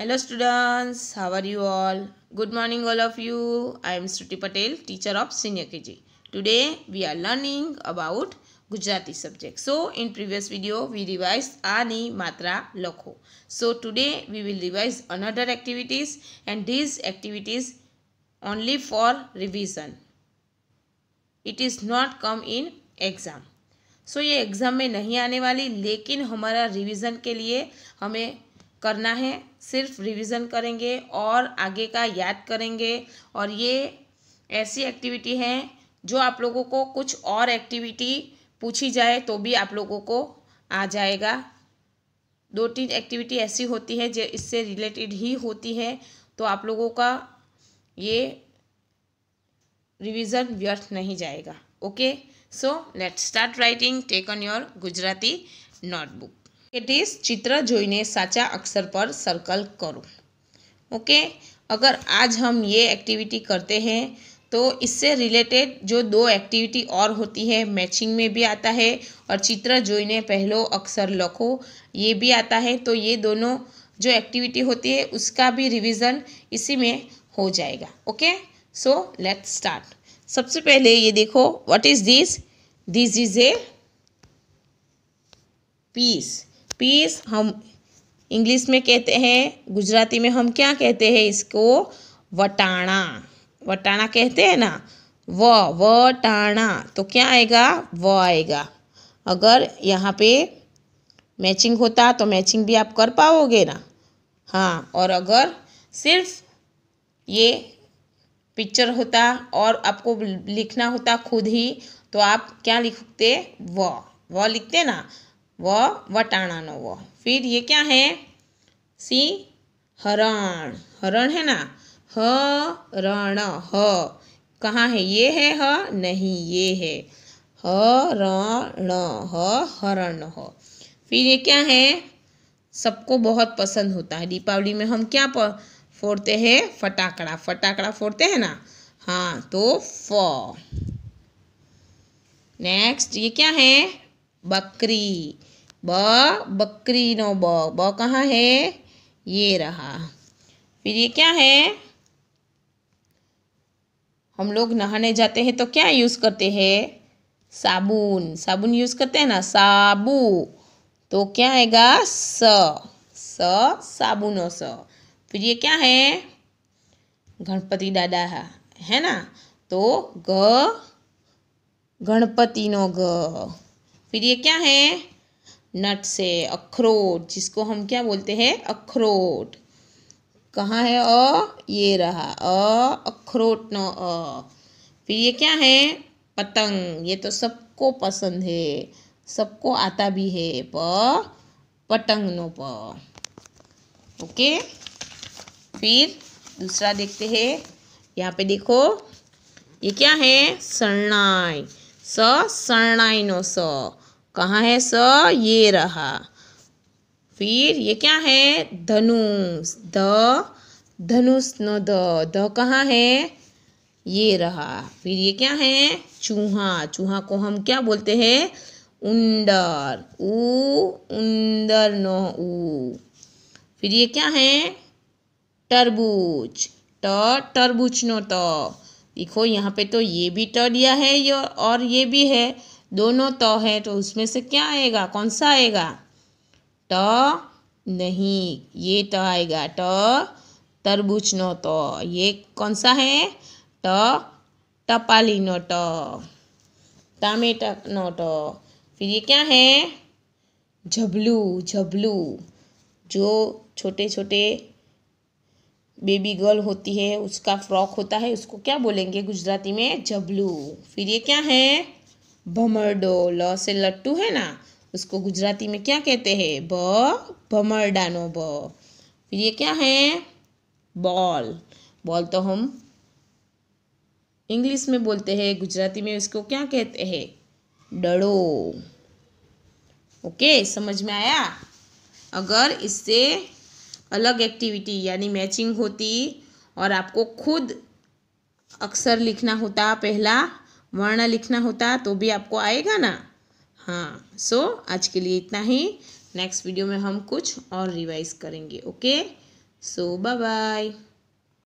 hello students how are you all good morning all of you i am shruti patel teacher of senior kg today we are learning about gujarati subject so in previous video we revised ani matra lakho so today we will revise another activities and these activities only for revision it is not come in exam so so, ये exam में नहीं आने वाली लेकिन हमारा revision के लिए हमें करना है सिर्फ रिवीजन करेंगे और आगे का याद करेंगे और ये ऐसी एक्टिविटी है जो आप लोगों को कुछ और एक्टिविटी पूछी जाए तो भी आप लोगों को आ जाएगा दो तीन एक्टिविटी ऐसी होती है जो इससे रिलेटेड ही होती है तो आप लोगों का ये रिवीजन व्यर्थ नहीं जाएगा okay so let's start writing take on your Gujarati notebook કે ઢીસ चित्र जोईने साचा अक्षर पर सर्कल करो ओके अगर आज हम ये एक्टिविटी करते हैं तो इससे रिलेटेड जो दो एक्टिविटी और होती है मैचिंग में भी आता है और चित्र जोईने पहलो अक्षर लखो ये भी आता है तो ये दोनों जो एक्टिविटी होती है उसका भी रिविज़न इसी में हो जाएगा ओके सो लेट्स स्टार्ट सबसे पहले ये देखो what is this this is a piece piece हम इंग्लिश में कहते हैं गुजराती में हम क्या कहते हैं इसको वटाणा वटाणा कहते हैं ना व वटाणा तो क्या आएगा व आएगा अगर यहाँ पे मैचिंग होता तो मैचिंग भी आप कर पाओगे ना हाँ और अगर सिर्फ ये पिक्चर होता और आपको लिखना होता खुद ही तो आप क्या लिखते व व लिखते ना व नो व फिर ये क्या है सी हरण हरण है ना ह रण ह कहाँ है ये है ह नहीं ये है ह रण ह हरण ह फिर ये क्या है सबको बहुत पसंद होता है दीपावली में हम क्या फोड़ते हैं फटाकड़ा फटाकड़ा फोड़ते हैं ना हाँ तो फ नेक्स्ट ये क्या है बकरी ब बकरी नो ब ब कहाँ है ये रहा फिर ये क्या है हम लोग नहाने जाते हैं तो क्या यूज़ करते हैं साबुन साबुन यूज़ करते हैं ना साबू तो क्या आएगा स स साबुन स फिर ये क्या है गणपति दादा है है ना तो ग गणपति नो ग फिर ये क्या है नट से अखरोट जिसको हम क्या बोलते हैं अखरोट कहाँ है अ ये रहा अ अखरोट न अ फिर ये क्या है पतंग ये तो सबको पसंद है सबको आता भी है प पतंग नो प ओके फिर दूसरा देखते हैं यहाँ पे देखो ये क्या है सरनाई स सरनाई नो स कहाँ है स ये रहा फिर ये क्या है धनुष द धनुष न द द कहाँ है ये रहा फिर ये क्या है चूहा चूहा को हम क्या बोलते हैं उंडर उ उंदर न उ फिर ये क्या है तरबूज ट तरबूज न तो देखो यहाँ पे तो ये भी ट दिया है और ये भी है दोनों तो है तो उसमें से क्या आएगा कौन सा आएगा ट नहीं ये ट आएगा ट तरबूज नो तो ये कौन सा है ट टपाली नो ट टमेटक नो ट फिर ये क्या है झबलू झबलू जो छोटे छोटे बेबी गर्ल होती है उसका फ्रॉक होता है उसको क्या बोलेंगे गुजराती में झबलू फिर ये क्या है भमरडो ल से लट्टू है ना उसको गुजराती में क्या कहते हैं ब भमरडा नो ब फिर ये क्या है बॉल बॉल तो हम इंग्लिश में बोलते हैं गुजराती में इसको क्या कहते हैं डड़ो ओके समझ में आया अगर इससे अलग एक्टिविटी यानी मैचिंग होती और आपको खुद अक्सर लिखना होता पहला वर्ण लिखना होता तो भी आपको आएगा ना हाँ सो so, आज के लिए इतना ही नेक्स्ट वीडियो में हम कुछ और रिवाइज करेंगे ओके सो बाय बाय